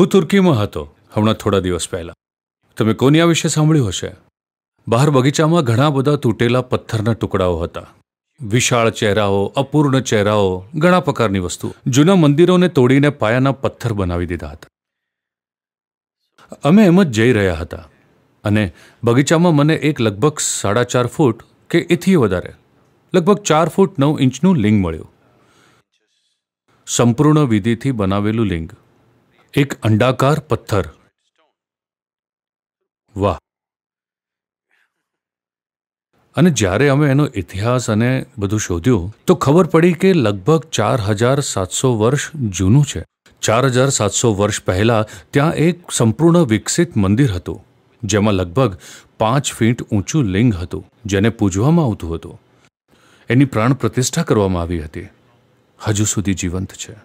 હું તુર્કીમાં હતો હમણાં થોડા દિવસ પહેલાં તમે કોની આ વિશે સાંભળ્યું હશે બહાર બગીચામાં ઘણા બધા તૂટેલા પથ્થરના ટુકડાઓ હતા વિશાળ ચહેરાઓ અપૂર્ણ ચહેરાઓ ઘણા પ્રકારની વસ્તુ જૂના મંદિરોને તોડીને પાયાના પથ્થર બનાવી દીધા હતા અમે એમ જ જઈ રહ્યા હતા અને બગીચામાં મને એક લગભગ સાડા ચાર ફૂટ કે એથી વધારે લગભગ ચાર ફૂટ નવ ઇંચનું લિંગ મળ્યું સંપૂર્ણ વિધિથી બનાવેલું લિંગ એક અંડાકાર પથ્થર વાહ અને જ્યારે અમે એનો ઇતિહાસ અને બધું શોધ્યું તો ખબર પડી કે લગભગ ચાર હજાર સાતસો વર્ષ જૂનું છે ચાર હજાર સાતસો વર્ષ પહેલાં ત્યાં એક સંપૂર્ણ વિકસિત મંદિર હતું જેમાં લગભગ પાંચ ફીટ ઊંચું લિંગ હતું જેને પૂજવામાં આવતું હતું એની પ્રાણ પ્રતિષ્ઠા કરવામાં આવી હતી હજુ સુધી જીવંત છે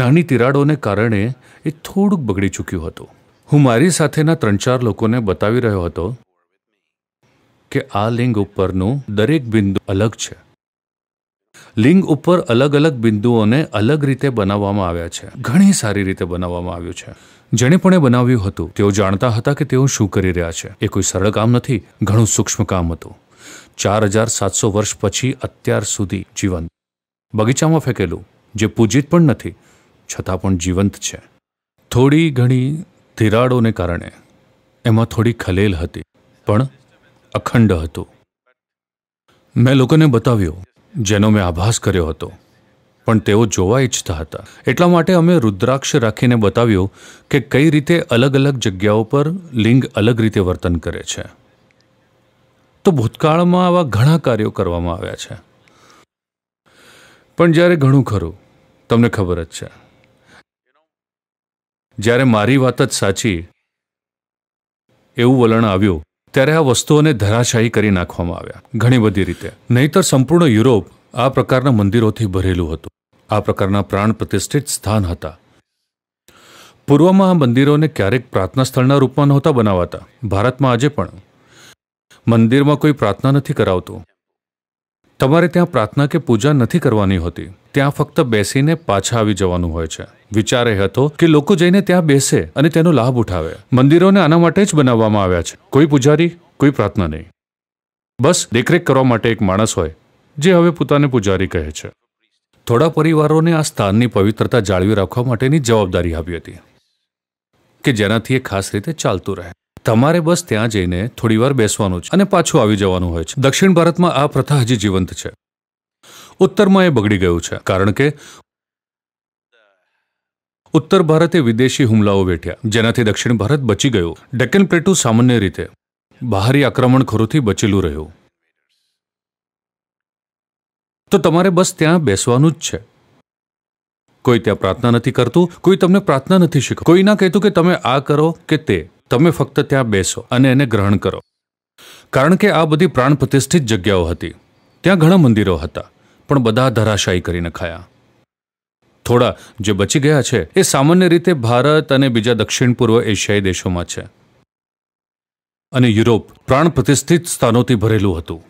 નાની તિરાડોને કારણે એ થોડુંક બગડી ચૂક્યું હતું હું મારી સાથેના ત્રણ ચાર લોકોને બતાવી રહ્યો હતો કે આ લિંગ ઉપરનું દરેક બિંદુ અલગ છે લિંગ ઉપર અલગ અલગ બિંદુઓને અલગ રીતે બનાવવામાં આવ્યા છે ઘણી સારી રીતે બનાવવામાં આવ્યું છે જેણે પણ એ બનાવ્યું હતું તેઓ જાણતા હતા કે તેઓ શું કરી રહ્યા છે એ કોઈ સરળ કામ નથી ઘણું સૂક્ષ્મ કામ હતું ચાર હજાર સાતસો વર્ષ પછી અત્યાર સુધી જીવન બગીચામાં ફેંકેલું જે પૂજિત પણ નથી છતાં પણ જીવંત છે થોડી ઘણી તિરાડોને કારણે એમાં થોડી ખલેલ હતી પણ અખંડ હતું મેં લોકોને બતાવ્યો જેનો મેં આભાસ કર્યો હતો પણ તેઓ જોવા ઈચ્છતા હતા એટલા માટે અમે રુદ્રાક્ષ રાખીને બતાવ્યું કે કઈ રીતે અલગ અલગ જગ્યાઓ પર લિંગ અલગ રીતે વર્તન કરે છે તો ભૂતકાળમાં આવા ઘણા કાર્યો કરવામાં આવ્યા છે પણ જ્યારે ઘણું ખરું તમને ખબર જ છે જ્યારે મારી વાત જ સાચી એવું વલણ આવ્યું ત્યારે આ વસ્તુઓને ધરાશાયી કરી નાખવામાં આવ્યા ઘણી બધી રીતે નહીતર સંપૂર્ણ યુરોપ આ પ્રકારના મંદિરોથી ભરેલું હતું આ પ્રકારના પ્રાણ પ્રતિષ્ઠિત સ્થાન હતા પૂર્વમાં આ મંદિરોને ક્યારેક પ્રાર્થના સ્થળના રૂપમાં નહોતા બનાવાતા ભારતમાં આજે પણ મંદિરમાં કોઈ પ્રાર્થના નથી કરાવતું તમારે ત્યાં પ્રાર્થના કે પૂજા નથી કરવાની હોતી ત્યાં ફક્ત બેસીને પાછા આવી જવાનું હોય છે વિચાર એ હતો કે લોકો જઈને ત્યાં બેસે અને તેનો લાભ ઉઠાવે મંદિરોને આના માટે જ બનાવવામાં આવ્યા છે કોઈ પૂજારી કોઈ પ્રાર્થના નહીં બસ દેખરેખ કરવા માટે એક માણસ હોય જે હવે પોતાને પૂજારી કહે છે થોડા પરિવારોને આ સ્થાનની પવિત્રતા જાળવી રાખવા માટેની જવાબદારી આપી હતી કે જેનાથી એ ખાસ રીતે ચાલતું રહે તમારે બસ ત્યાં જઈને થોડીવાર બેસવાનું છે અને પાછું આવી જવાનું હોય છે દક્ષિણ ભારતમાં આ પ્રથા હજી જીવંત છે ઉત્તરમાં એ બગડી ગયું છે કારણ કે ઉત્તર ભારતે વિદેશી હુમલાઓ વેઠ્યા જેનાથી દક્ષિણ ભારત બચી ગયું ડેકન પ્લેટુ સામાન્ય રીતે બહારી આક્રમણખોરોથી બચેલું રહ્યું તો તમારે બસ ત્યાં બેસવાનું જ છે કોઈ ત્યાં પ્રાર્થના નથી કરતું કોઈ તમને પ્રાર્થના નથી શીખ કોઈ ના કહેતું કે તમે આ કરો કે તે તમે ફક્ત ત્યાં બેસો અને એને ગ્રહણ કરો કારણ કે આ બધી પ્રાણ પ્રતિષ્ઠિત જગ્યાઓ હતી ત્યાં ઘણા મંદિરો હતા પણ બધા ધરાશાયી કરીને ખાયા થોડા જે બચી ગયા છે એ સામાન્ય રીતે ભારત અને બીજા દક્ષિણ પૂર્વ એશિયાઈ દેશોમાં છે અને યુરોપ પ્રાણ પ્રતિષ્ઠિત સ્થાનોથી ભરેલું હતું